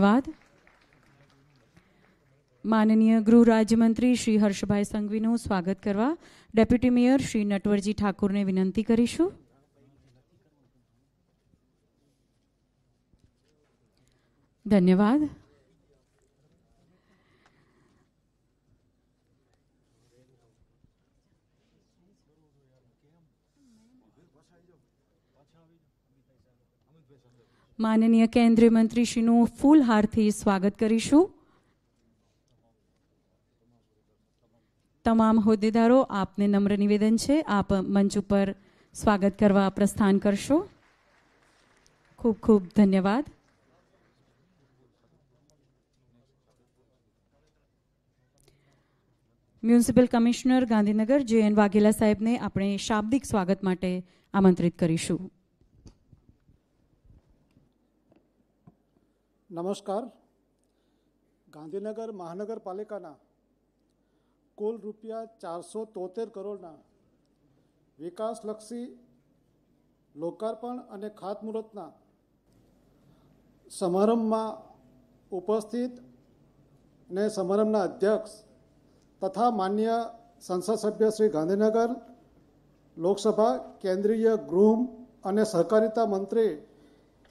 ધન્યવાદ માનનીય ગૃહ રાજ્યમંત્રી શ્રી હર્ષભાઈ સંઘવીનું સ્વાગત કરવા ડેપ્યુટી મેયર શ્રી નટવરજી ઠાકુરને વિનંતી કરીશું ધન્યવાદ માનનીય કેન્દ્રીય મંત્રીશ્રીનું ફૂલહારથી સ્વાગત કરીશું તમામ હોદ્દેદારો આપને નમ્ર નિવેદન છે આપ મંચ ઉપર સ્વાગત કરવા પ્રસ્થાન કરશો ખૂબ ખૂબ ધન્યવાદ મ્યુનિસિપલ કમિશનર ગાંધીનગર જે એન વાઘેલા સાહેબને આપણે શાબ્દિક સ્વાગત માટે આમંત્રિત કરીશું નમસ્કાર ગાંધીનગર મહાનગરપાલિકાના કુલ રૂપિયા ચારસો તોતેર કરોડના વિકાસલક્ષી લોકાર્પણ અને ખાતમુહૂર્તના સમારંભમાં ઉપસ્થિત ને સમારંભના અધ્યક્ષ તથા માન્ય સંસદ સભ્ય શ્રી ગાંધીનગર લોકસભા કેન્દ્રીય ગૃહ અને સહકારિતા મંત્રી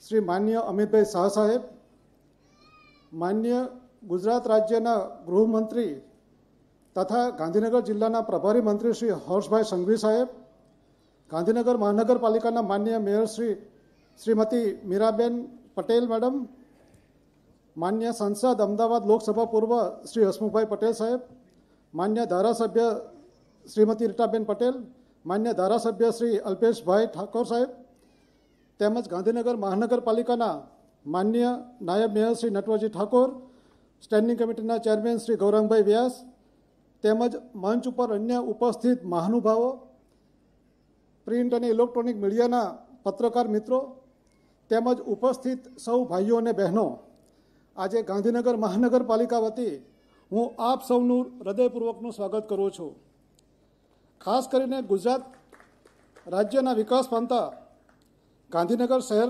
શ્રી માન્ય અમિતભાઈ શાહ સાહેબ માન્ય ગુજરાત રાજ્યના ગૃહમંત્રી તથા ગાંધીનગર જિલ્લાના પ્રભારી મંત્રી શ્રી હર્ષભાઈ સંઘવી સાહેબ ગાંધીનગર મહાનગરપાલિકાના માન્ય મેયર શ્રી શ્રીમતી મીરાબેન પટેલ મેડમ માન્ય સાંસદ અમદાવાદ લોકસભા પૂર્વ શ્રી હસમુખભાઈ પટેલ સાહેબ માન્ય ધારાસભ્ય શ્રીમતી રીટાબેન પટેલ માન્ય ધારાસભ્ય શ્રી અલ્પેશભાઈ ઠાકોર સાહેબ તેમજ ગાંધીનગર મહાનગરપાલિકાના માન્ય નાયબ મેયર શ્રી નટવરજી ઠાકોર સ્ટેન્ડિંગ કમિટીના ચેરમેન શ્રી ગૌરંગભાઈ વ્યાસ તેમજ મંચ ઉપર અન્ય ઉપસ્થિત મહાનુભાવો પ્રિન્ટ અને ઇલેક્ટ્રોનિક મીડિયાના પત્રકાર મિત્રો તેમજ ઉપસ્થિત સૌ ભાઈઓ અને બહેનો આજે ગાંધીનગર મહાનગરપાલિકા વતી હું આપ સૌનું હૃદયપૂર્વકનું સ્વાગત કરું છું ખાસ કરીને ગુજરાત રાજ્યના વિકાસ પામતા ગાંધીનગર શહેર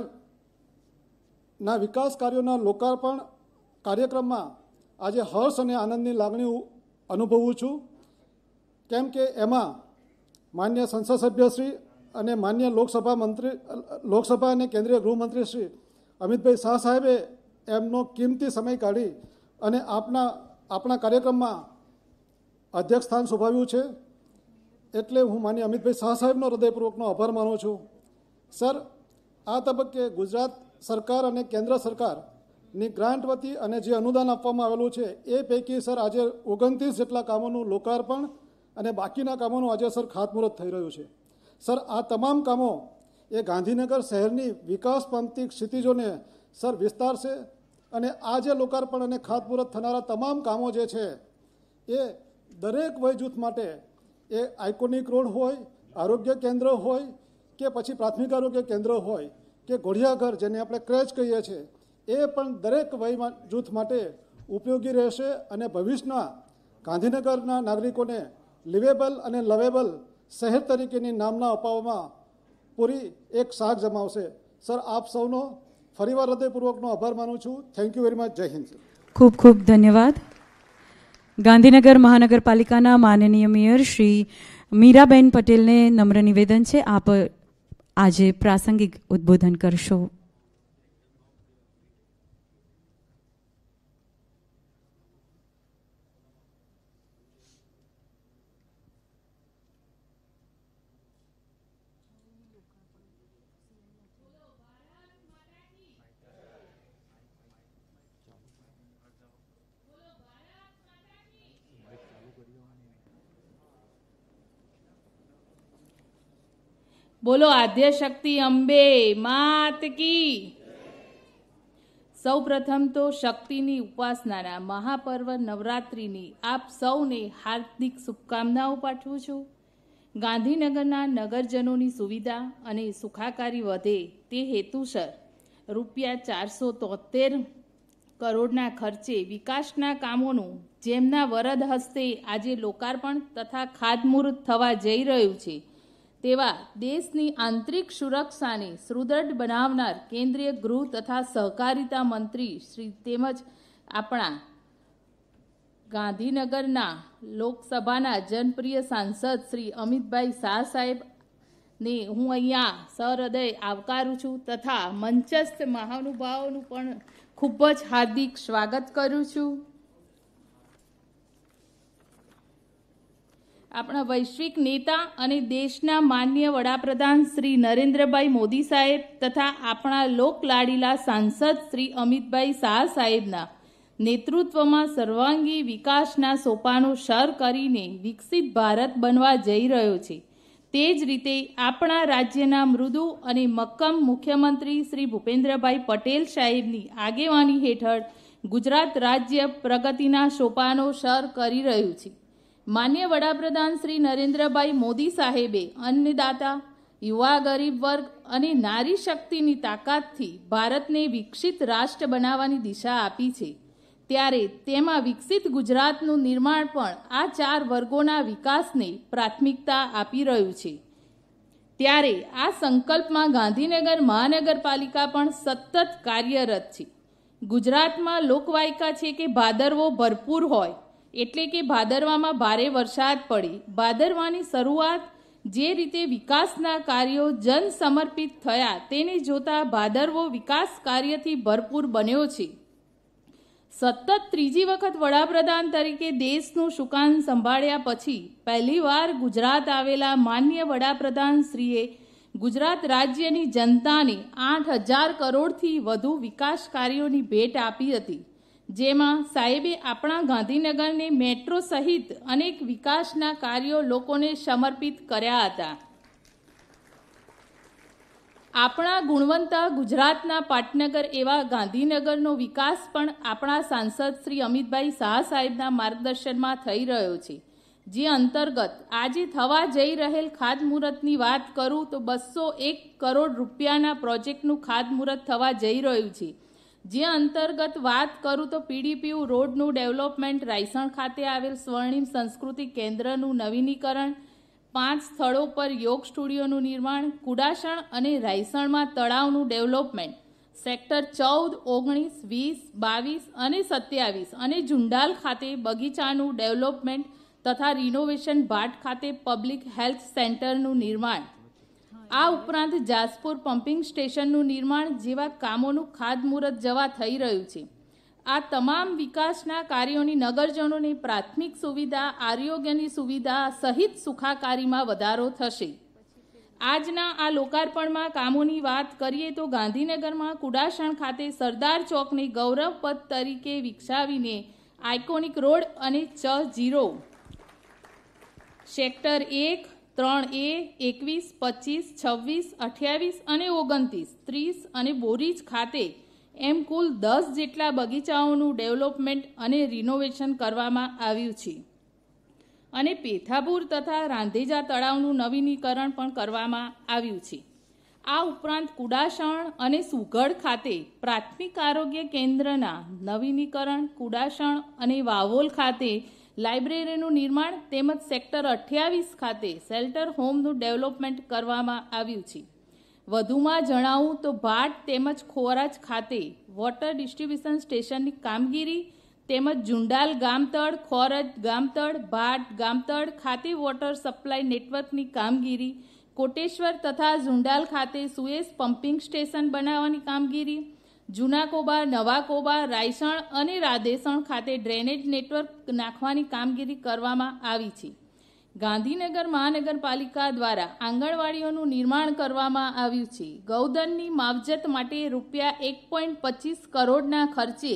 ના વિકાસ કાર્યોના લોકાર્પણ કાર્યક્રમમાં આજે હર્ષ અને આનંદની લાગણી અનુભવું છું કેમ કે એમાં માન્ય સંસદ સભ્યશ્રી અને માન્ય લોકસભા મંત્રી લોકસભા અને કેન્દ્રીય ગૃહમંત્રી શ્રી અમિતભાઈ શાહ સાહેબે એમનો કિંમતી સમય કાઢી અને આપના આપણા કાર્યક્રમમાં અધ્યક્ષ સ્થાન શોભાવ્યું છે એટલે હું માન્ય અમિતભાઈ શાહ સાહેબનો હૃદયપૂર્વકનો આભાર માનું છું સર આ તબક્કે ગુજરાત સરકાર અને કેન્દ્ર સરકારની ગ્રાન્ટ વતી અને જે અનુદાન આપવામાં આવેલું છે એ પૈકી સર આજે ઓગણત્રીસ જેટલા કામોનું લોકાર્પણ અને બાકીના કામોનું આજે સર ખાતમુહૂર્ત થઈ રહ્યું છે સર આ તમામ કામો એ ગાંધીનગર શહેરની વિકાસ પામતી ક્ષિતિજોને સર વિસ્તારશે અને આ જે લોકાર્પણ અને ખાતમુહૂર્ત થનારા તમામ કામો જે છે એ દરેક વય જૂથ માટે એ આઇકોનિક રોડ હોય આરોગ્ય કેન્દ્ર હોય કે પછી પ્રાથમિક આરોગ્ય કેન્દ્ર હોય કે ઘોડિયાઘર જેને આપણે ક્રેચ કહીએ છીએ એ પણ દરેક વય જૂથ માટે ઉપયોગી રહેશે અને ભવિષ્યના ગાંધીનગરના નાગરિકોને લિવેબલ અને લવેબલ શહેર તરીકેની નામના અપાવવામાં પૂરી એક સાગ જમાવશે સર આપ સૌનો ફરીવાર હૃદયપૂર્વકનો આભાર માનું છું થેન્ક યુ વેરી મચ જય હિન્દ ખૂબ ખૂબ ધન્યવાદ ગાંધીનગર મહાનગરપાલિકાના માનનીય મેયર શ્રી મીરાબેન પટેલને નમ્ર નિવેદન છે આપ આજે પ્રાસંગિક ઉદ્બોધન કરશો બોલો શક્તિ અંબે માત કી સૌ પ્રથમ તો શક્તિની ઉપાસનાના મહાપર્વ નવરાત્રિની આપ સૌને હાર્દિક શુભકામનાઓ પાઠવું છું ગાંધીનગરના નગરજનોની સુવિધા અને સુખાકારી વધે તે હેતુસર રૂપિયા ચારસો તોતેર કરોડના ખર્ચે વિકાસના કામોનું જેમના વરદ હસ્તે આજે લોકાર્પણ તથા ખાતમુહૂર્ત થવા જઈ રહ્યું છે તેવા દેશની આંતરિક સુરક્ષાને સુદૃઢ બનાવનાર કેન્દ્રીય ગૃહ તથા સહકારિતા મંત્રી શ્રી તેમજ આપણા ગાંધીનગરના લોકસભાના જનપ્રિય સાંસદ શ્રી અમિતભાઈ શાહ સાહેબને હું અહીંયા સહૃદય આવકારું છું તથા મંચસ્થ મહાનુભાવોનું પણ ખૂબ જ હાર્દિક સ્વાગત કરું છું આપણા વૈશ્વિક નેતા અને દેશના માન્ય વડાપ્રધાન શ્રી નરેન્દ્રભાઈ મોદી સાહેબ તથા આપણા લોકલાડીલા સાંસદ શ્રી અમિતભાઈ શાહ સાહેબના નેતૃત્વમાં સર્વાંગી વિકાસના સોપાનો સર કરીને વિકસિત ભારત બનવા જઈ રહ્યો છે તે જ રીતે આપણા રાજ્યના મૃદુ અને મક્કમ મુખ્યમંત્રી શ્રી ભૂપેન્દ્રભાઈ પટેલ સાહેબની આગેવાની હેઠળ ગુજરાત રાજ્ય પ્રગતિના સોપાનો સર કરી રહ્યું છે માન્ય વડાપ્રધાન શ્રી નરેન્દ્રભાઈ મોદી સાહેબે અન્નદાતા યુવા ગરીબ વર્ગ અને નારી શક્તિની તાકાતથી ભારતને વિકસિત રાષ્ટ્ર બનાવવાની દિશા આપી છે ત્યારે તેમાં વિકસિત ગુજરાતનું નિર્માણ પણ આ ચાર વર્ગોના વિકાસને પ્રાથમિકતા આપી રહ્યું છે ત્યારે આ સંકલ્પમાં ગાંધીનગર મહાનગરપાલિકા પણ સતત કાર્યરત છે ગુજરાતમાં લોકવાયકા છે કે ભાદરવો ભરપૂર હોય એટલે કે ભાદરવામાં ભારે વરસાદ પડી ભાદરવાની શરૂઆત જે રીતે વિકાસના કાર્યો જન સમર્પિત થયા તેને જોતા ભાદરવો વિકાસ કાર્યથી ભરપૂર બન્યો છે સતત ત્રીજી વખત વડાપ્રધાન તરીકે દેશનું સુકાન સંભાળ્યા પછી પહેલીવાર ગુજરાત આવેલા માન્ય વડાપ્રધાન શ્રીએ ગુજરાત રાજ્યની જનતાને આઠ હજાર કરોડથી વધુ વિકાસ કાર્યોની ભેટ આપી હતી જેમાં સાહેબે આપણા ગાંધીનગરને મેટ્રો સહિત અનેક વિકાસના કાર્યો લોકોને સમર્પિત કર્યા હતા આપણા ગુણવંતા ગુજરાતના પાટનગર એવા ગાંધીનગરનો વિકાસ પણ આપણા સાંસદ શ્રી અમિતભાઈ શાહ સાહેબના માર્ગદર્શનમાં થઈ રહ્યો છે જે અંતર્ગત આજે થવા જઈ રહેલ ખાતમુહૂર્તની વાત કરું તો બસો એક કરોડ રૂપિયાના પ્રોજેક્ટનું ખાતમુહૂર્ત થવા જઈ રહ્યું છે જે અંતર્ગત વાત કરું તો પીડીપીયુ રોડનું ડેવલપમેન્ટ રાયસણ ખાતે આવેલ સ્વર્ણિમ સંસ્કૃતિ કેન્દ્રનું નવીનીકરણ પાંચ સ્થળો પર યોગ સ્ટુડિયોનું નિર્માણ કુડાસણ અને રાયસણમાં તળાવનું ડેવલપમેન્ટ સેક્ટર ચૌદ ઓગણીસ વીસ બાવીસ અને સત્યાવીસ અને ઝુંડાલ ખાતે બગીચાનું ડેવલપમેન્ટ તથા રિનોવેશન ભાટ ખાતે પબ્લિક હેલ્થ સેન્ટરનું નિર્માણ આ ઉપરાંત જાસપુર પમ્પિંગ સ્ટેશનનું નિર્માણ જેવા કામોનું ખાતમુહૂર્ત જવા થઈ રહ્યું છે આ તમામ વિકાસના કાર્યોની નગરજનોને પ્રાથમિક સુવિધા આરોગ્યની સુવિધા સહિત સુખાકારીમાં વધારો થશે આજના આ લોકાર્પણમાં કામોની વાત કરીએ તો ગાંધીનગરમાં કુડાસણ ખાતે સરદાર ચોકને ગૌરવપદ તરીકે વિકસાવીને આઇકોનિક રોડ અને ચ ઝીરો સેક્ટર એક ત્રણ એ એકવીસ પચીસ છવ્વીસ અઠ્યાવીસ અને ઓગણત્રીસ ત્રીસ અને બોરીજ ખાતે એમ કુલ દસ જેટલા બગીચાઓનું ડેવલપમેન્ટ અને રિનોવેશન કરવામાં આવ્યું છે અને પેથાપુર તથા રાંધેજા તળાવનું નવીનીકરણ પણ કરવામાં આવ્યું છે આ ઉપરાંત કુડાસણ અને સુઘડ ખાતે પ્રાથમિક આરોગ્ય કેન્દ્રના નવીનીકરણ કુડાસણ અને વાવોલ ખાતે લાઇબ્રેરીનું નિર્માણ તેમજ સેક્ટર અઠ્યાવીસ ખાતે શેલ્ટર હોમનું ડેવલપમેન્ટ કરવામાં આવ્યું છે વધુમાં જણાવું તો ભાટ તેમજ ખોરાજ ખાતે વોટર ડિસ્ટ્રીબ્યુશન સ્ટેશનની કામગીરી તેમજ જુંડાલ ગામતળ ખોરજ ગામતળ ભાટ ગામતળ ખાતે વોટર સપ્લાય નેટવર્કની કામગીરી કોટેશ્વર તથા ઝુંડાલ ખાતે સુએસ પમ્પિંગ સ્ટેશન બનાવવાની કામગીરી જૂના કોબા નવા કોબા રાયસણ અને રાધેસણ ખાતે ડ્રેનેજ નેટવર્ક નાખવાની કામગીરી કરવામાં આવી છે ગાંધીનગર મહાનગરપાલિકા દ્વારા આંગણવાડીઓનું નિર્માણ કરવામાં આવ્યું છે ગૌધનની માવજત માટે રૂપિયા એક પોઈન્ટ પચીસ કરોડના ખર્ચે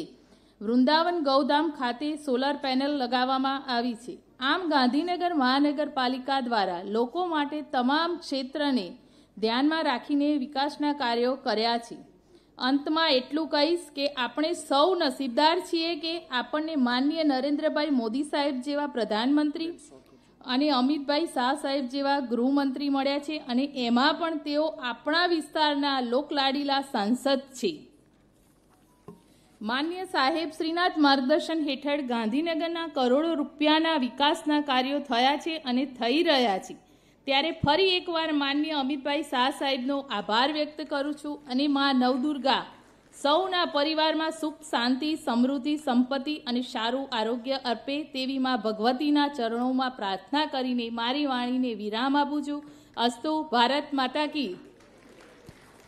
વૃંદાવન ગૌધામ ખાતે સોલર પેનલ લગાવવામાં આવી છે આમ ગાંધીનગર મહાનગરપાલિકા દ્વારા લોકો માટે તમામ ક્ષેત્રને ધ્યાનમાં રાખીને વિકાસના કાર્યો કર્યા છે અંતમાં એટલું કહીશ કે આપણે સૌ નસીબદાર છીએ કે આપણને માનનીય નરેન્દ્રભાઈ મોદી સાહેબ જેવા પ્રધાનમંત્રી અને અમિતભાઈ શાહ સાહેબ જેવા ગૃહમંત્રી મળ્યા છે અને એમાં પણ તેઓ આપણા વિસ્તારના લોકલાડીલા સાંસદ છે માન્ય સાહેબ શ્રીનાથ માર્ગદર્શન હેઠળ ગાંધીનગરના કરોડો રૂપિયાના વિકાસના કાર્યો થયા છે અને થઈ રહ્યા છે ત્યારે ફરી એકવાર માન્ય અમિતભાઈ શાહ સાહેબનો આભાર વ્યક્ત કરું છું અને મા નવદુર્ગા સૌના પરિવારમાં સુખ શાંતિ સમૃદ્ધિ સંપત્તિ અને સારું આરોગ્ય અર્પે તેવી મા ભગવતીના ચરણોમાં પ્રાર્થના કરીને મારી વાણીને વિરામ આપું છું અસ્તુ ભારત માતા કી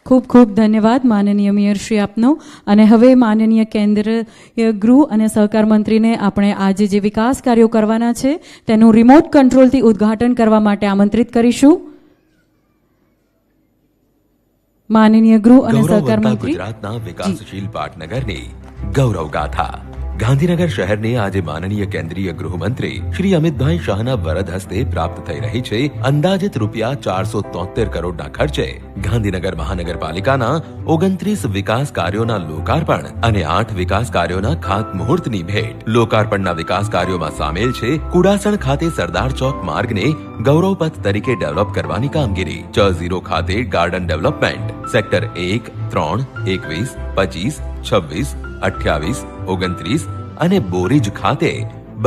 ખૂબ ખૂબ ધન્યવાદ માનનીય મેયરશ્રી આપનો અને હવે માનનીય કેન્દ્ર ગૃહ અને સહકાર મંત્રીને આપણે આજે જે વિકાસ કાર્યો કરવાના છે તેનું રિમોટ કંટ્રોલથી ઉદ્ઘાટન કરવા માટે આમંત્રિત કરીશું માનનીય ગૃહ અને સહકાર મંત્રી ગુજરાતના વિકાસશીલ પાટનગરની ગૌરવ ગાથા ગાંધીનગર શહેરને આજે માનનીય કેન્દ્રીય ગૃહમંત્રી શ્રી અમિતભાઈ શાહના વરદ હસ્તે પ્રાપ્ત થઈ રહી છે અંદાજિત રૂપિયા ચારસો તોતેર કરોડના ખર્ચે ગાંધીનગર મહાનગરપાલિકાના ઓગણત્રીસ વિકાસ કાર્યોના લોકાર્પણ અને આઠ વિકાસ કાર્યોના ખાતમુહૂર્તની ભેટ લોકાર્પણના વિકાસ કાર્યોમાં સામેલ છે કુડાસણ ખાતે સરદાર ચોક માર્ગને ગૌરવપથ તરીકે ડેવલપ કરવાની કામગીરી ચ ઝીરો ખાતે ગાર્ડન ડેવલપમેન્ટ સેક્ટર એક ત્રણ એકવીસ પચીસ છવ્વીસ અઠ્યાવીસ ઓગણત્રીસ અને બોરીજ ખાતે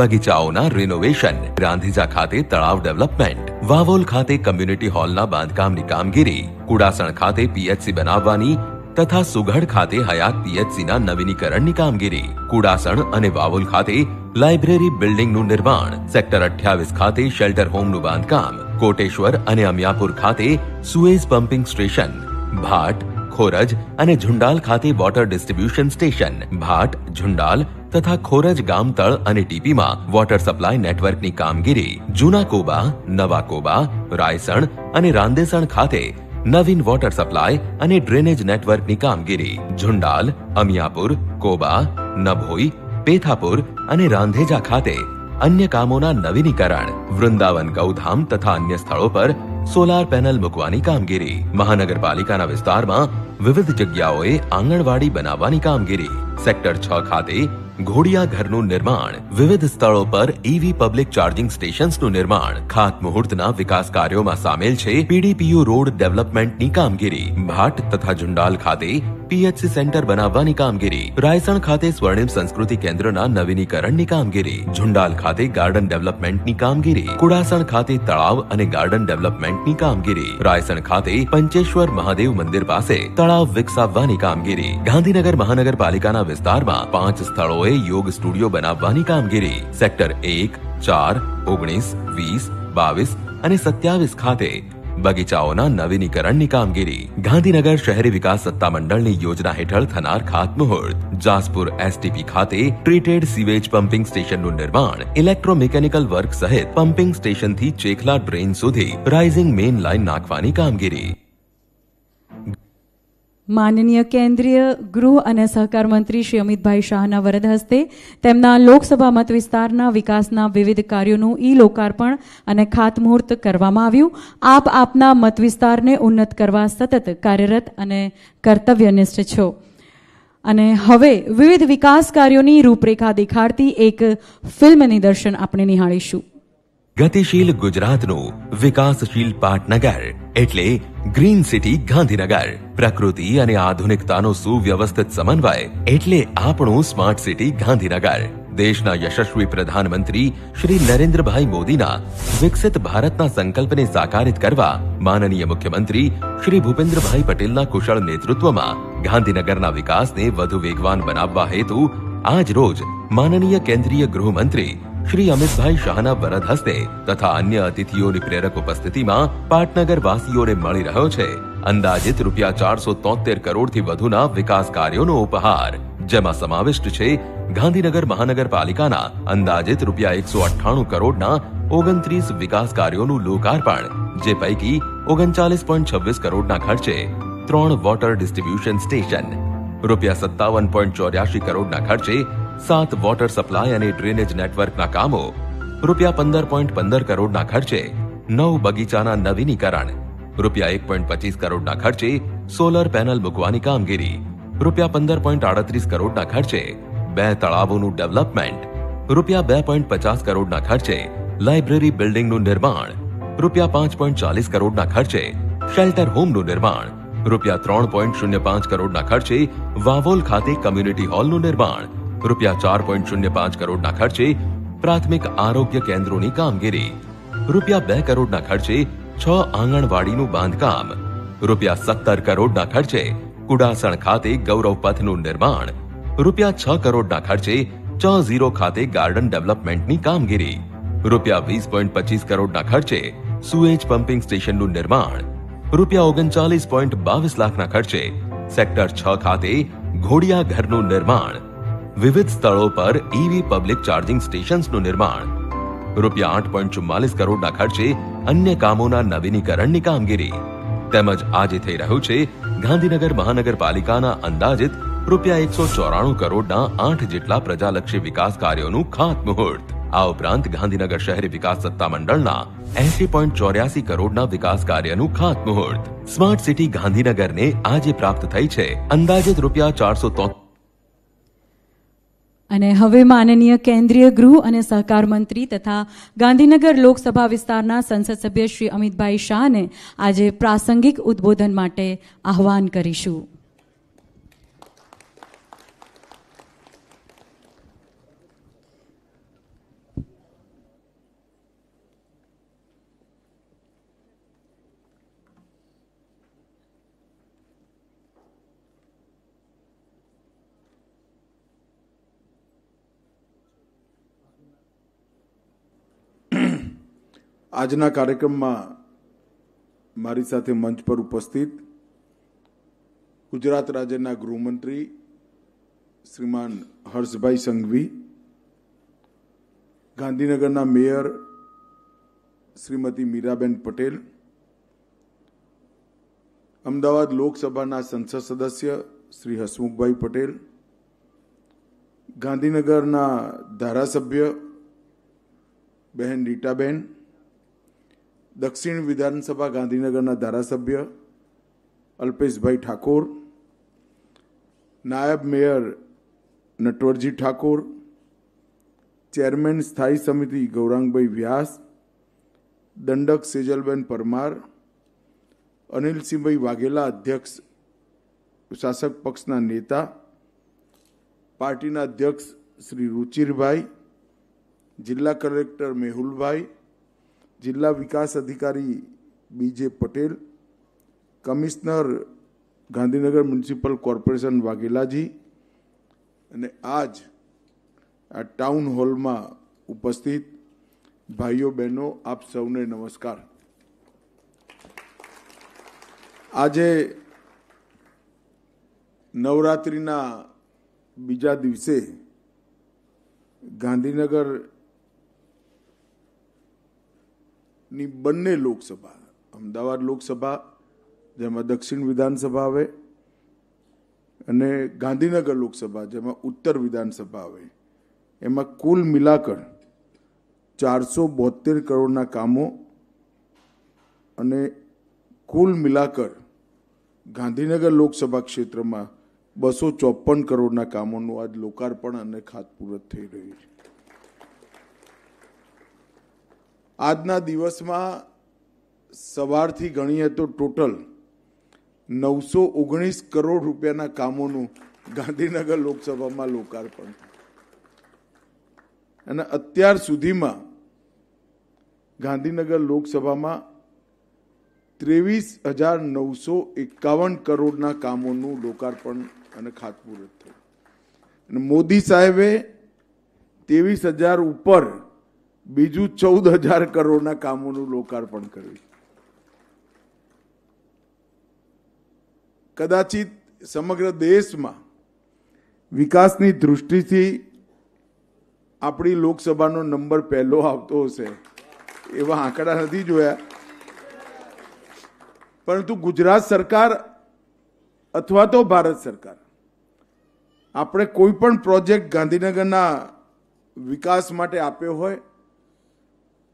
બગીચાઓના રિનોવેશન રાંધીજા ખાતે તળાવ ડેવલપમેન્ટ વાવોલ ખાતે કમ્યુનિટી હોલના બાંધકામની કામગીરી કુડાસણ ખાતે પીએચસી બનાવવાની તથા સુઘડ ખાતે હયાત પીએચસીના નવીનીકરણની કામગીરી કુડાસણ અને વાવોલ ખાતે લાઇબ્રેરી બિલ્ડિંગનું નિર્માણ સેક્ટર અઠ્યાવીસ ખાતે શેલ્ટર હોમનું બાંધકામ કોટેશ્વર અને અમિયાપુર ખાતે sewage pumping station Bhat Khoraj અને ઝુંડાલ ખાતે water distribution station Bhat Zundal તથા ખોરજ ગામતળ અને ટીપીમાં વોટર સપ્લાય નેટવર્કની કામગીરી જૂના કોબા નવા કોબા રાયસણ અને રાંદેસણ ખાતે નવીન વોટર સપ્લાય અને ડ્રેનેજ નેટવર્કની કામગીરી ઝુંડાલ અમિયાપુર કોબા નભોઈ પેથાપુર અને રાંધેજા ખાતે અન્ય કામોના નવીનીકરણ વૃંદાવન ગૌધામ તથા અન્ય સ્થળો પર સોલાર પેનલ મૂકવાની કામગીરી મહાનગરપાલિકાના વિસ્તારમાં વિવિધ જગ્યાઓએ આંગણવાડી બનાવવાની કામગીરી સેક્ટર છ ખાતે ઘોડિયા ઘરનું નિર્માણ વિવિધ સ્થળો પર ઈવી પબ્લિક ચાર્જિંગ સ્ટેશન્સનું નિર્માણ ખાત મુહૂર્તના વિકાસ કાર્યોમાં સામેલ છે પીડીપીયુ રોડ ડેવલપમેન્ટની કામગીરી ભાટ તથા ઝુંડાલ ખાતે પીએચસી સેન્ટર બનાવવાની કામગીરી રાયસણ ખાતે સ્વર્ણિમ સંસ્કૃતિ કેન્દ્રના નવીનીકરણની કામગીરી ઝુંડાલ ખાતે ગાર્ડન ડેવલપમેન્ટની કામગીરી કુડાસણ ખાતે તળાવ અને ગાર્ડન ડેવલપમેન્ટની કામગીરી રાયસણ ખાતે પંચેશ્વર મહાદેવ મંદિર પાસે તળાવ વિકસાવવાની કામગીરી ગાંધીનગર મહાનગરપાલિકાના વિસ્તારમાં પાંચ સ્થળોએ યોગ સ્ટુડિયો બનાવવાની કામગીરી સેક્ટર એક ચાર ઓગણીસ વીસ બાવીસ અને સત્યાવીસ ખાતે બગીચાઓના નવીનીકરણની કામગીરી ગાંધીનગર શહેરી વિકાસ સત્તામંડળની યોજના હેઠળ થનાર ખાતમુહૂર્ત જાસપુર એસટીપી ખાતે ટ્રીટેડ સીવેજ પમ્પિંગ સ્ટેશનનું નિર્માણ ઇલેક્ટ્રોમિકેનિકલ વર્ક સહિત પમ્પિંગ સ્ટેશનથી ચેખલા ડ્રેન સુધી રાઇઝિંગ મેઇન લાઇન નાખવાની કામગીરી માનનીય કેન્દ્રીય ગૃહ અને સહકાર મંત્રી શ્રી અમિતભાઈ શાહના વરદ હસ્તે તેમના લોકસભા મત વિસ્તારના વિકાસના વિવિધ કાર્યોનું ઈ લોકાર્પણ અને ખાતમુહૂર્ત કરવામાં આવ્યું આપ આપના મત વિસ્તારને ઉન્નત કરવા સતત કાર્યરત અને કર્તવ્યનિષ્ઠ છો અને હવે વિવિધ વિકાસ કાર્યોની રૂપરેખા દેખાડતી એક ફિલ્મ નિદર્શન આપણે નિહાળીશું ગતિશીલ ગુજરાતનું વિકાસશીલ પાટનગર એટલે ગ્રીન સિટી ગાંધીનગર પ્રકૃતિ અને આધુનિકતાનો સુવ્યવસ્થિત સમન્વય એટલે આપણું સ્માર્ટ સિટી ગાંધીનગર દેશના યશસ્વી પ્રધાનમંત્રી શ્રી નરેન્દ્રભાઈ મોદીના વિકસિત ભારતના સંકલ્પને સાકારિત કરવા માનનીય મુખ્યમંત્રી શ્રી ભૂપેન્દ્રભાઈ પટેલના કુશળ નેતૃત્વમાં ગાંધીનગરના વિકાસને વધુ વેગવાન બનાવવા હેતુ આજ રોજ માનનીય કેન્દ્રીય ગૃહમંત્રી શ્રી અમિતભાઈ શાહના વરદ હસ્તે તથા અન્ય અતિથિઓની પ્રેરક ઉપસ્થિતિમાં પાટનગર વાસીઓને મળી રહ્યો છે અંદાજિત રૂપિયા ચારસો તોતેર કરોડથી વધુના વિકાસ કાર્યોનો ઉપહાર જેમાં સમાવિષ્ટ છે ગાંધીનગર મહાનગરપાલિકાના અંદાજિત રૂપિયા એકસો અઠ્ઠાણું કરોડના ઓગણત્રીસ વિકાસ કાર્યોનું લોકાર્પણ જે પૈકી ઓગણચાલીસ પોઈન્ટ છવ્વીસ કરોડના ખર્ચે ત્રણ વોટર ડિસ્ટ્રીબ્યુશન સ્ટેશન રૂપિયા સત્તાવન પોઈન્ટ ચોર્યાસી કરોડના ખર્ચે સાત વોટર સપ્લાય અને ડ્રેનેજ નેટવર્કના કામો રૂપિયા પંદર પોઈન્ટ પંદર કરોડના ખર્ચે નવ બગીચાના નવીનીકરણ રૂપિયા એક પોઈન્ટ પચીસ કરોડના ખર્ચે સોલર પેનલ મૂકવાની કામગીરી રૂપિયા પંદર પોઈન્ટ આડત્રીસ કરોડના ખર્ચે બે તળાવોનું ડેવલપમેન્ટ રૂપિયા બે પોઈન્ટ પચાસ કરોડના ખર્ચે લાઇબ્રેરી બિલ્ડિંગનું નિર્માણ રૂપિયા પાંચ પોઈન્ટ ચાલીસ કરોડના ખર્ચે શેલ્ટર હોમનું નિર્માણ રૂપિયા ત્રણ પોઈન્ટ શૂન્ય પાંચ કરોડના ખર્ચે વાવોલ ખાતે કમ્યુનિટી હોલનું નિર્માણ રૂપિયા ચાર પોઈન્ટ શૂન્ય પાંચ કરોડના ખર્ચે પ્રાથમિક આરોગ્ય કેન્દ્રોની કામગીરી રૂપિયા બે કરોડના ખર્ચે છ આંગણવાડીનું બાંધકામ રૂપિયા સત્તર કરોડના ખર્ચે કુડાસણ ખાતે ગૌરવ પથનું નિર્માણ રૂપિયા છ કરોડના ખર્ચે ચ ઝીરો ખાતે ગાર્ડન ડેવલપમેન્ટની કામગીરી રૂપિયા વીસ પોઈન્ટ પચીસ કરોડના ખર્ચે સુએજ પમ્પિંગ સ્ટેશનનું નિર્માણ રૂપિયા ઓગણચાલીસ પોઈન્ટ બાવીસ લાખના ખર્ચે સેક્ટર છ ખાતે ઘોડિયા ઘરનું નિર્માણ વિવિધ સ્થળો પર ઈવી પબ્લિક ચાર્જિંગ સ્ટેશન્સનું નિર્માણ રૂપિયા આઠ પોઈન્ટ ચુમ્માલીસ કરોડના ખર્ચે અન્ય કામોના નવીનીકરણની કામગીરી તેમજ આજે થઈ રહ્યું છે ગાંધીનગર મહાનગરપાલિકાના અંદાજિત રૂપિયા એકસો ચોરાણું કરોડના આઠ જેટલા પ્રજાલક્ષી વિકાસ કાર્યોનું ખાતમુહૂર્ત આ ઉપરાંત ગાંધીનગર શહેરી વિકાસ સત્તા મંડળના એસી પોઈન્ટ ચોર્યાસી કરોડના વિકાસ કાર્યનું ખાતમુહૂર્ત સ્માર્ટ સિટી ગાંધીનગરને આજે પ્રાપ્ત થઈ છે અંદાજિત રૂપિયા ચારસો અને હવે માનનીય કેન્દ્રીય ગૃહ અને સહકાર મંત્રી તથા ગાંધીનગર લોકસભા વિસ્તારના સંસદ સભ્ય શ્રી અમિતભાઈ શાહને આજે પ્રાસંગિક ઉદબોધન માટે આહવાન કરીશું આજના કાર્યક્રમમાં મારી સાથે મંચ પર ઉપસ્થિત ગુજરાત રાજ્યના ગૃહમંત્રી શ્રીમાન હર્ષભાઈ સંઘવી ગાંધીનગરના મેયર શ્રીમતી મીરાબેન પટેલ અમદાવાદ લોકસભાના સંસદ સદસ્ય શ્રી હસમુખભાઈ પટેલ ગાંધીનગરના ધારાસભ્ય બહેન રીટાબેન दक्षिण विधानसभा गांधीनगर धारासभ्य भाई ठाकुर नायब मेयर नटवरजी ठाकुर चेरमेन स्थायी समिति गौरांग भाई व्यास दंडक सेजलबेन परमार अनिल सिंह भाई वघेला अध्यक्ष शासक पक्ष नेता पार्टी अध्यक्ष श्री रुचिर भाई जिला कलेक्टर मेहुल भाई જિલ્લા વિકાસ અધિકારી B J Patel commissioner Gandhinagar municipal corporation Vaghelaji અને આજ આ ટાઉન હોલમાં ઉપસ્થિત ભાઈઓ બહેનો આપ સૌને નમસ્કાર આજે નવરાત્રિના બીજા દિવસે ગાંધીનગર ની બંને લોકસભા અમદાવાદ લોકસભા જેમાં દક્ષિણ વિધાનસભા આવે અને ગાંધીનગર લોકસભા જેમાં ઉત્તર વિધાનસભા આવે એમાં કુલ મિલાકર ચારસો બોતેર કરોડના કામો અને કુલ મિલાકર ગાંધીનગર લોકસભા ક્ષેત્રમાં બસો ચોપન કરોડના કામોનું આજ લોકાર્પણ અને ખાતમુહૂર્ત થઈ રહ્યું છે આજના દિવસમાં સવારથી ગણીએ તો ટોટલ નવસો ઓગણીસ કરોડ રૂપિયાના કામોનું ગાંધીનગર લોકસભામાં લોકાર્પણ અને અત્યાર સુધીમાં ગાંધીનગર લોકસભામાં ત્રેવીસ હજાર નવસો એકાવન કરોડના કામોનું લોકાર્પણ અને ખાતમુહૂર્ત થયું અને મોદી સાહેબે ત્રેવીસ હજાર ઉપર બીજું ચૌદ હજાર કરોડના કામોનું લોકાર્પણ કર્યું કદાચિત સમગ્ર દેશમાં વિકાસની દૃષ્ટિથી આપણી લોકસભાનો નંબર પહેલો આવતો હશે એવા આંકડા નથી જોયા પરંતુ ગુજરાત સરકાર અથવા તો ભારત સરકાર આપણે કોઈ પણ પ્રોજેક્ટ ગાંધીનગરના વિકાસ માટે આપ્યો હોય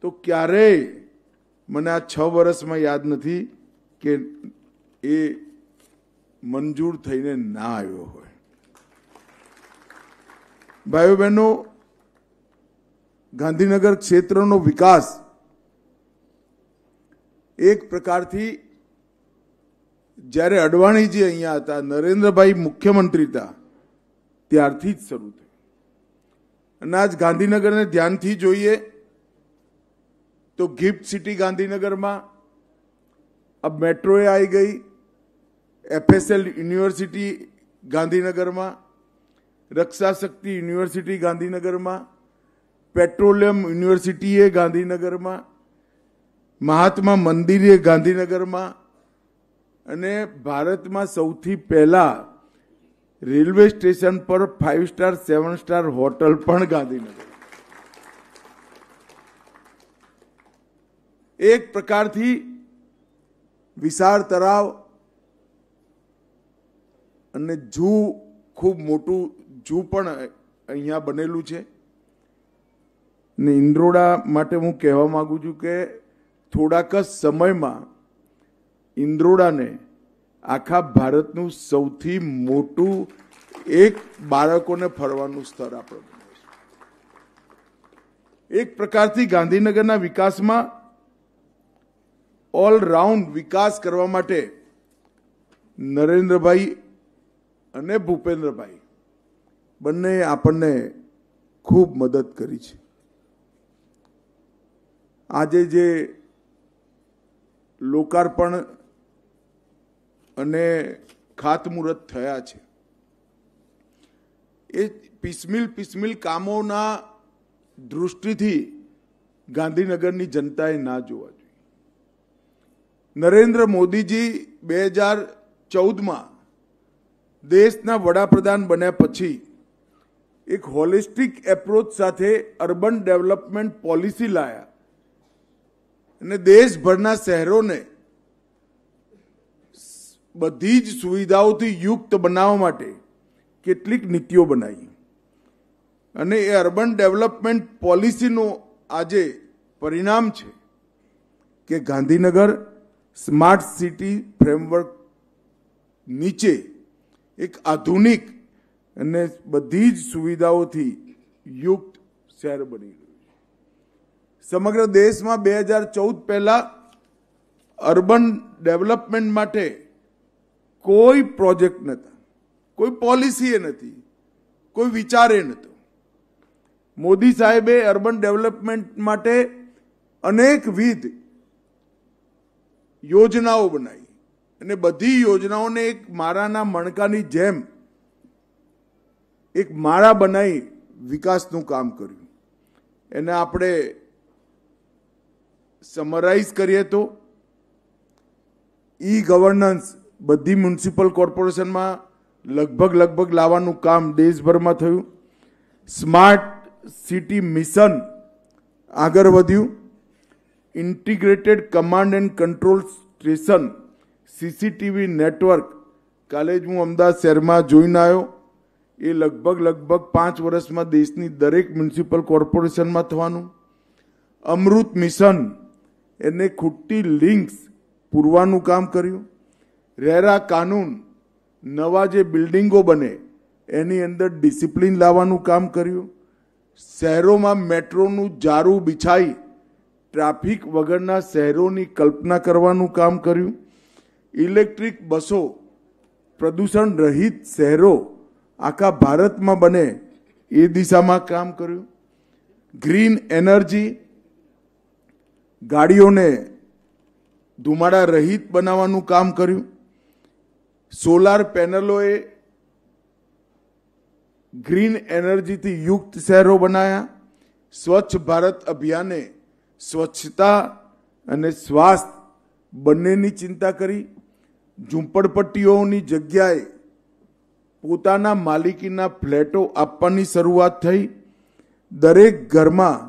તો ક્યારેય મને આ છ વર્ષમાં યાદ નથી કે એ મંજૂર થઈને ના આવ્યો હોય ભાઈઓ બહેનો ગાંધીનગર ક્ષેત્રનો વિકાસ એક પ્રકારથી જ્યારે અડવાણીજી અહીંયા હતા નરેન્દ્રભાઈ મુખ્યમંત્રી હતા ત્યારથી જ શરૂ થયું અને આજ ગાંધીનગરને ધ્યાનથી જોઈએ તો ગિફ્ટ સિટી ગાંધીનગરમાં આ મેટ્રોએ આવી ગઈ એફએસએલ યુનિવર્સિટી ગાંધીનગરમાં રક્ષાશક્તિ યુનિવર્સિટી ગાંધીનગરમાં પેટ્રોલિયમ યુનિવર્સિટીએ ગાંધીનગરમાં મહાત્મા મંદિરે ગાંધીનગરમાં અને ભારતમાં સૌથી પહેલાં રેલવે સ્ટેશન પર five star seven star hotel પણ ગાંધીનગર એક પ્રકારથી વિશાળ તળાવ અને જૂ ખૂબ મોટું જૂ પણ અહીંયા બનેલું છે ને ઇન્દ્રોડા માટે હું કહેવા માગું છું કે થોડાક જ સમયમાં ઇન્દ્રોડાને આખા ભારતનું સૌથી મોટું એક બાળકોને ફરવાનું સ્થળ આપણે એક પ્રકારથી ગાંધીનગરના વિકાસમાં ઓલરાઉન્ડ વિકાસ કરવા માટે નરેન્દ્રભાઈ અને ભૂપેન્દ્રભાઈ બંને આપણને ખૂબ મદદ કરી છે આજે જે લોકાર્પણ અને ખાતમુહૂર્ત થયા છે એ પિસમિલ પિસમિલ કામોના દૃષ્ટિથી ગાંધીનગરની જનતાએ ના જોવા નરેન્દ્ર મોદીજી બે હજાર ચૌદમાં દેશના વડાપ્રધાન બન્યા પછી એક હોલિસ્ટિક એપ્રોચ સાથે અર્બન ડેવલપમેન્ટ પોલિસી લાયા અને દેશભરના શહેરોને બધી જ સુવિધાઓથી યુક્ત બનાવવા માટે કેટલીક નીતિઓ બનાવી અને એ અર્બન ડેવલપમેન્ટ પોલિસીનું આજે પરિણામ છે કે ગાંધીનગર स्मार्ट सिटी फ्रेमवर्क नीचे एक आधुनिक અને બધી જ સુવિધાઓથી યુક્ત શહેર બની રહ્યું છે સમગ્ર દેશમાં 2014 પહેલા अर्बन ડેવલપમેન્ટ માટે કોઈ પ્રોજેક્ટ નતા કોઈ પોલિસી એ ન હતી કોઈ વિચાર એ નતો મોદી સાહેબે अर्बन ડેવલપમેન્ટ માટે अनेक вид યોજનાઓ બનાવી અને બધી યોજનાઓને એક મારાના મણકાની જેમ એક માળા બનાવી વિકાસનું કામ કર્યું એને આપણે સમરાઇઝ કરીએ તો ઈ ગવર્નન્સ બધી મ્યુનિસિપલ કોર્પોરેશનમાં લગભગ લગભગ લાવવાનું કામ દેશભરમાં થયું સ્માર્ટ સિટી મિશન આગળ વધ્યું integrated command and control station CCTV network કાલે જ હું અમદાવાદ શહેરમાં જોઈને આવ્યો એ લગભગ લગભગ પાંચ વર્ષમાં દેશની દરેક મ્યુનિસિપલ કોર્પોરેશનમાં થવાનું અમૃત મિશન એને ખૂટતી લિંક્સ પૂરવાનું કામ કર્યું રેરા કાનૂન નવા જે બિલ્ડિંગો બને એની અંદર ડિસિપ્લિન લાવવાનું કામ કર્યું શહેરોમાં મેટ્રોનું જારું બિછાઈ ટ્રાફિક વગરના શહેરોની કલ્પના કરવાનું કામ કર્યું ઇલેક્ટ્રિક બસો પ્રદૂષણ રહિત શહેરો આખા ભારતમાં બને એ દિશામાં કામ કર્યું ગ્રીન એનર્જી ગાડીઓને ધુમાડા રહિત બનાવવાનું કામ કર્યું સોલાર પેનલોએ ગ્રીન એનર્જીથી યુક્ત શહેરો બનાવ્યા સ્વચ્છ ભારત અભિયાને સ્વચ્છતા અને સ્વાસ્થ્ય બંનેની ચિંતા કરી ઝૂંપડપટ્ટીઓની જગ્યાએ પોતાના માલિકીના ફ્લેટો આપવાની શરૂઆત થઈ દરેક ઘરમાં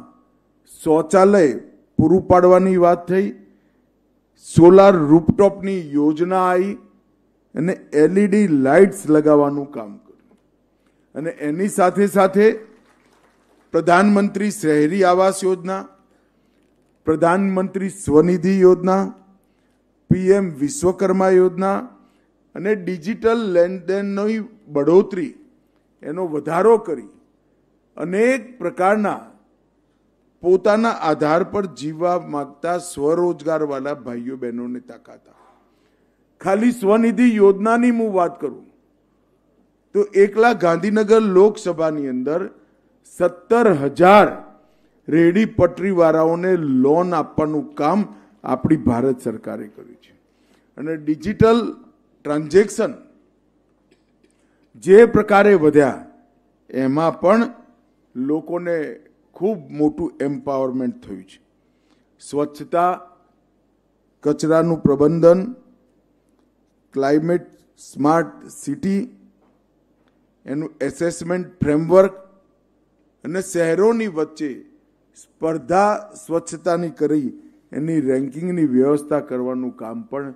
શૌચાલય પૂરું પાડવાની વાત થઈ સોલાર રૂપટોપની યોજના આવી અને એલઈડી લાઇટ્સ લગાવવાનું કામ કર્યું અને એની સાથે સાથે પ્રધાનમંત્રી શહેરી આવાસ યોજના પ્રધાનમંત્રી સ્વનિધિ યોજના પીએમ વિશ્વકર્મા યોજના અને ડિજિટલ લેનદેનની બઢોતરી એનો વધારો કરી અનેક પ્રકારના પોતાના આધાર પર જીવવા માગતા સ્વરોજગારવાળા ભાઈઓ બહેનોને તાકાતા ખાલી સ્વનિધિ યોજનાની હું વાત કરું તો એકલા ગાંધીનગર લોકસભાની અંદર સત્તર હજાર રેડી પટરીવાળાઓને લોન આપવાનું કામ આપણી ભારત સરકારે કર્યું છે અને ડિજિટલ ટ્રાન્ઝેક્શન જે પ્રકારે વધ્યા એમાં પણ લોકોને ખૂબ મોટું એમ્પાવરમેન્ટ થયું છે સ્વચ્છતા કચરાનું પ્રબંધન ક્લાઇમેટ સ્માર્ટ સિટી એનું એસેસમેન્ટ ફ્રેમવર્ક અને શહેરોની વચ્ચે સ્પર્ધા સ્વચ્છતાની કરી એની રેન્કિંગની વ્યવસ્થા કરવાનું કામ પણ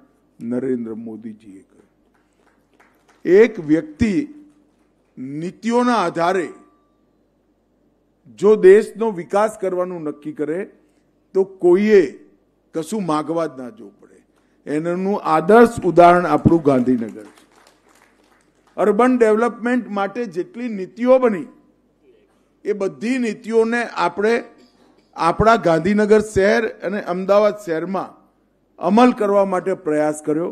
નરેન્દ્ર મોદીજીએ કર્યું એક વ્યક્તિ નીતિઓના આધારે જો દેશનો વિકાસ કરવાનું નક્કી કરે તો કોઈએ કશું માગવા જ ના જવું પડે એનું આદર્શ ઉદાહરણ આપણું ગાંધીનગર છે અર્બન ડેવલપમેન્ટ માટે જેટલી નીતિઓ બની એ બધી નીતિઓને આપણે આપણા ગાંધીનગર શહેર અને અમદાવાદ શહેરમાં અમલ કરવા માટે પ્રયાસ કર્યો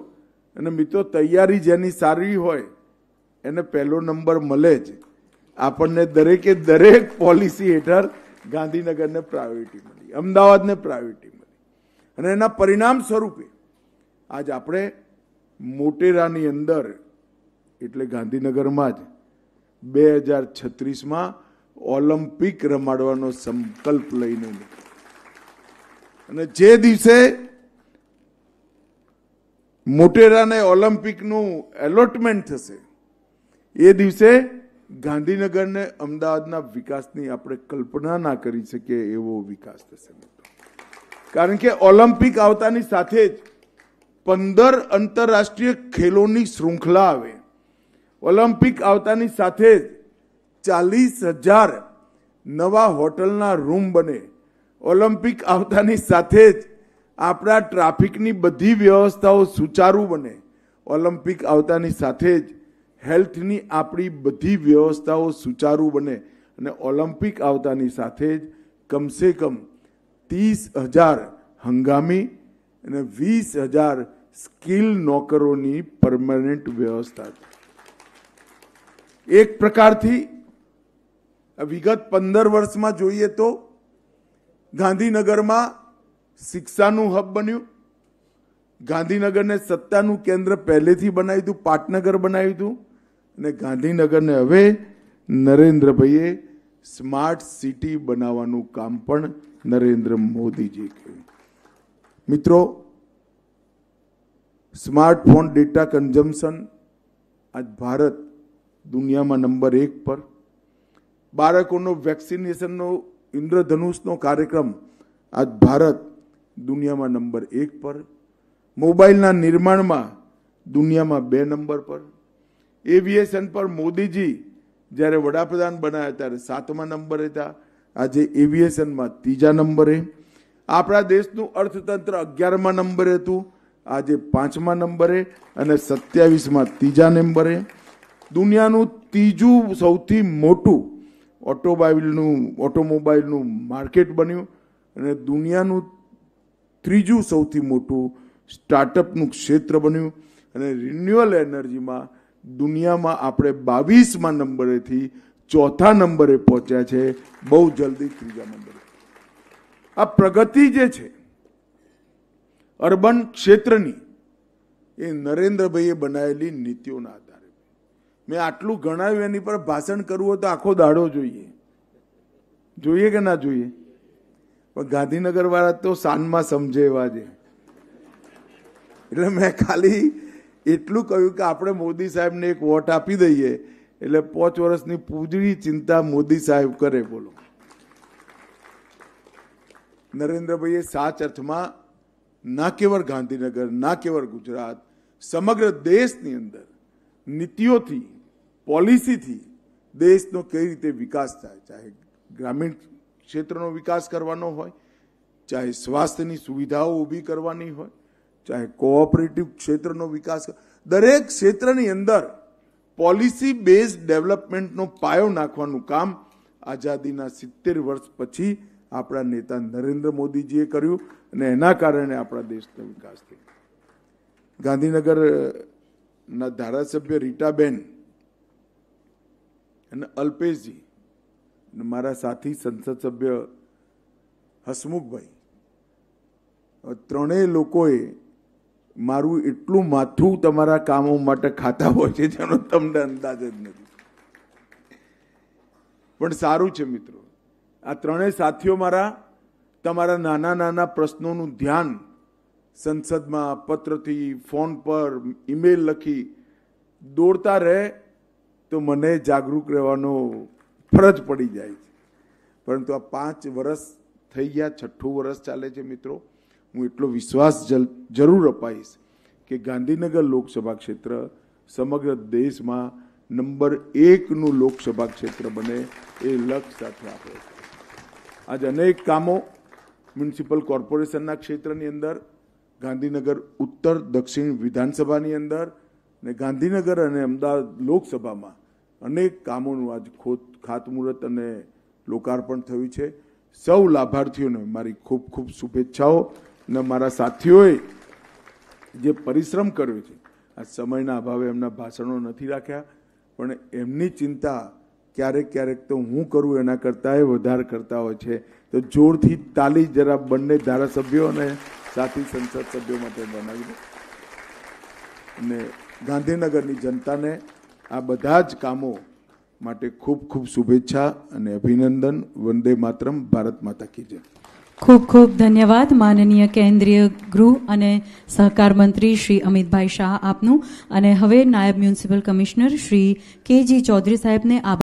અને મિત્રો તૈયારી જેની સારી હોય એને પહેલો નંબર મળે જ આપણને દરેકે દરેક પોલિસી હેઠળ ગાંધીનગરને પ્રાયોરિટી મળી અમદાવાદને પ્રાયોરિટી મળી અને એના પરિણામ સ્વરૂપે આજ આપણે મોટેરાની અંદર એટલે ગાંધીનગરમાં જ બે હજાર છત્રીસમાં ઓલિમ્પિક રમાડવાનો સંકલ્પ લઈને અને જે દિવસે મોટેરાને ઓલિમ્પિકનું એલોટમેન્ટ થશે એ દિવસે ગાંધીનગરને અમદાવાદના વિકાસની આપણે કલ્પના ના કરી શકીએ એવો વિકાસ થશે કારણ કે ઓલિમ્પિક આવતાની સાથે જ પંદર આંતરરાષ્ટ્રીય ખેલોની શૃંખલા આવે ઓલિમ્પિક આવતાની સાથે જ ચાલીસ હજાર નવા હોટલના રૂમ બને ઓલિમ્પિક આવતાની સાથે જ આપણા ટ્રાફિકની બધી વ્યવસ્થાઓ સુચારુ બને ઓલિમ્પિક આવતાની સાથે જ હેલ્થની આપણી બધી વ્યવસ્થાઓ સુચારુ બને અને ઓલિમ્પિક આવતાની સાથે જ કમસે કમ ત્રીસ હજાર હંગામી અને વીસ હજાર સ્કિલ નોકરોની પરમાનન્ટ વ્યવસ્થા એક પ્રકારથી વિગત પંદર વર્ષમાં જોઈએ તો ગાંધીનગરમાં શિક્ષાનું હબ બન્યું ગાંધીનગરને સત્તાનું કેન્દ્ર પહેલેથી બનાવ્યું હતું પાટનગર બનાવ્યું હતું અને ગાંધીનગરને હવે નરેન્દ્રભાઈએ સ્માર્ટ સિટી બનાવવાનું કામ પણ નરેન્દ્ર મોદીજી કર્યું મિત્રો સ્માર્ટફોન ડેટા કન્ઝમ્પશન આજ ભારત દુનિયામાં નંબર એક પર બાળકોનો વેક્સિનેશનનો ઇન્દ્રધનુષનો કાર્યક્રમ આજ ભારત દુનિયામાં નંબર એક પર મોબાઈલના નિર્માણમાં દુનિયામાં બે નંબર પર એવિએશન પર મોદીજી જ્યારે વડાપ્રધાન બનાવ્યા ત્યારે સાતમા નંબર હતા આજે એવિએશનમાં ત્રીજા નંબરે આપણા દેશનું અર્થતંત્ર અગિયારમા નંબરે હતું આજે પાંચમા નંબરે અને સત્યાવીસમાં ત્રીજા નંબરે દુનિયાનું ત્રીજું સૌથી મોટું ઓટોમોબાઈલનું ઓટોમોબાઈલનું માર્કેટ બન્યું અને દુનિયાનું ત્રીજું સૌથી મોટું સ્ટાર્ટઅપનું ક્ષેત્ર બન્યું અને રિન્યુઅલ એનર્જીમાં દુનિયામાં આપણે બાવીસમાં નંબરેથી ચોથા નંબરે પહોંચ્યા છે બહુ જલ્દી ત્રીજા નંબરે આ પ્રગતિ જે છે અર્બન ક્ષેત્રની એ નરેન્દ્રભાઈએ બનાવેલી નીતિઓના મેં આટલું ગણાવ્યું એની પર ભાષણ કરવું હોય તો આખો દાડો જોઈએ જોઈએ કે ના જોઈએ પણ ગાંધીનગર વાળા તો સાનમાં સમજે એવા છે એટલે મેં ખાલી એટલું કહ્યું કે આપણે મોદી સાહેબને એક વોટ આપી દઈએ એટલે પોચ વર્ષની પૂજળી ચિંતા મોદી સાહેબ કરે બોલો નરેન્દ્રભાઈએ સાચ અર્થમાં ના કેવળ ગાંધીનગર ના કેવળ ગુજરાત સમગ્ર દેશની અંદર નીતિઓથી પોલિસીથી દેશનો કઈ રીતે વિકાસ થાય ચાહે ગ્રામીણ ક્ષેત્રનો વિકાસ કરવાનો હોય ચાહે સ્વાસ્થ્યની સુવિધાઓ ઊભી કરવાની હોય ચાહે કોઓપરેટિવ ક્ષેત્રનો વિકાસ દરેક ક્ષેત્રની અંદર પોલિસી બેઝ ડેવલપમેન્ટનો પાયો નાખવાનું કામ આઝાદીના સિત્તેર વર્ષ પછી આપણા નેતા નરેન્દ્ર મોદીજીએ કર્યું અને એના કારણે આપણા દેશનો વિકાસ થયો ગાંધીનગરના ધારાસભ્ય રીટાબેન અને અલ્પેશજી અને મારા સાથી સંસદ સભ્ય હસમુખભાઈ ત્રણેય લોકોએ મારું એટલું માથું તમારા કામો માટે ખાતા હોય છે જેનો તમને અંદાજ જ નથી પણ સારું છે મિત્રો આ ત્રણેય સાથીઓ મારા તમારા નાના નાના પ્રશ્નોનું ધ્યાન સંસદમાં પત્રથી ફોન પર ઈમેલ લખી દોડતા રહે તો મને જાગૃત રહેવાનો ફરજ પડી જાય છે પરંતુ આ પાંચ વર્ષ થઈ ગયા છઠ્ઠું વર્ષ ચાલે છે મિત્રો હું એટલો વિશ્વાસ જરૂર અપાઈશ કે ગાંધીનગર લોકસભા ક્ષેત્ર સમગ્ર દેશમાં નંબર એકનું લોકસભા ક્ષેત્ર બને એ લક્ષ સાથે આપણે આજ અનેક કામો મ્યુનિસિપલ કોર્પોરેશનના ક્ષેત્રની અંદર ગાંધીનગર ઉત્તર દક્ષિણ વિધાનસભાની અંદર ને ગાંધીનગર અને અમદાવાદ લોકસભામાં અનેક કામોનું આજ ખોત ખાતમુહૂર્ત અને લોકાર્પણ થયું છે સૌ લાભાર્થીઓને મારી ખૂબ ખૂબ શુભેચ્છાઓ અને મારા સાથીઓએ જે પરિશ્રમ કર્યો છે આ સમયના અભાવે એમના ભાષણો નથી રાખ્યા પણ એમની ચિંતા ક્યારેક ક્યારેક તો હું કરું એના કરતાં એ વધારે કરતા હોય છે તો જોરથી તાલી જરા બંને ધારાસભ્યો અને સાથી સંસદ સભ્યો માટે બનાવી અને ગાંધીનગરની જનતાને આ બધા જ કામો માટે ખૂબ ખૂબ શુભેચ્છા અને અભિનંદન વંદે માતરમ ભારત માતા કી જય ખૂબ ખૂબ ધન્યવાદ માનનીય કેન્દ્રીય ગૃહ અને સહકાર મંત્રી શ્રી અમિતભાઈ શાહ આપનું અને હવે નાયબ municipal commissioner Shri K G Chaudhary સાહેબને આભાર